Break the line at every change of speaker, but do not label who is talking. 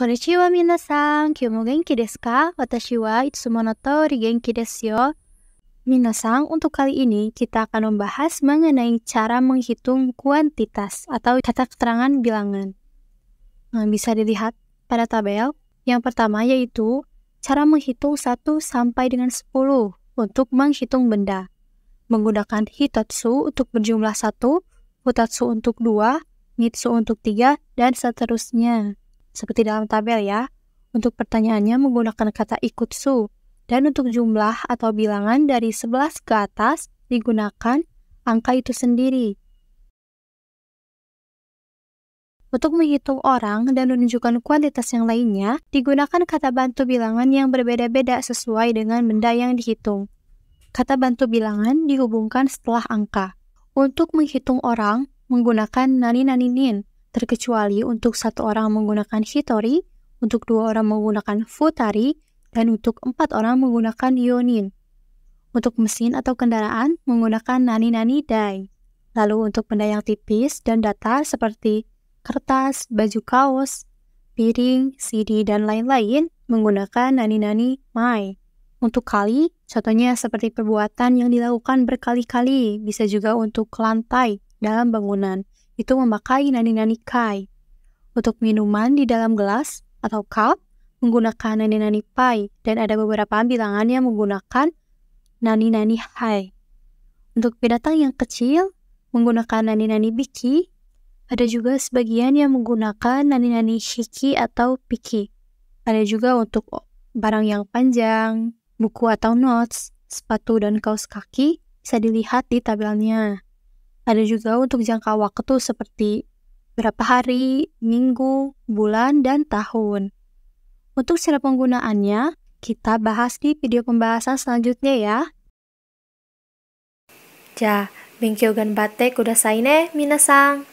Konnichiwa minasan, kyo mo genki desu ka? Watashi wa itsumo no tori genki desu yo. Minasan, untuk kali ini kita akan membahas mengenai cara menghitung kuantitas atau tata keterangan bilangan. Nah, bisa dilihat pada tabel. Yang pertama yaitu cara menghitung 1 sampai dengan 10 untuk menghitung benda. Menggunakan hitotsu untuk berjumlah 1, futatsu untuk 2, mitsu untuk 3, dan seterusnya seperti dalam tabel ya. Untuk pertanyaannya menggunakan kata ikutsu. Dan untuk jumlah atau bilangan dari 11 ke atas digunakan angka itu sendiri. Untuk menghitung orang dan menunjukkan kualitas yang lainnya, digunakan kata bantu bilangan yang berbeda-beda sesuai dengan benda yang dihitung. Kata bantu bilangan dihubungkan setelah angka. Untuk menghitung orang, menggunakan nani-naninin, terkecuali untuk satu orang menggunakan hitori, untuk dua orang menggunakan futari, dan untuk empat orang menggunakan yonin. Untuk mesin atau kendaraan menggunakan nani-nani dai. Lalu untuk benda yang tipis dan datar seperti kertas, baju kaos, piring, CD, dan lain-lain menggunakan nani-nani mai. Untuk kali, contohnya seperti perbuatan yang dilakukan berkali-kali, bisa juga untuk lantai dalam bangunan itu memakai nani-nani kai. Untuk minuman di dalam gelas atau cup menggunakan nani-nani pai dan ada beberapa bilangan yang menggunakan nani-nani hai. Untuk binatang yang kecil menggunakan nani-nani biki, ada juga sebagian yang menggunakan nani-nani shiki atau piki. Ada juga untuk barang yang panjang, buku atau notes, sepatu dan kaos kaki bisa dilihat di tabelnya. Ada juga untuk jangka waktu seperti berapa hari, minggu, bulan, dan tahun. Untuk cara penggunaannya, kita bahas di video pembahasan selanjutnya ya. Ja, bingkyo ganbatte kudasai ne, minasang.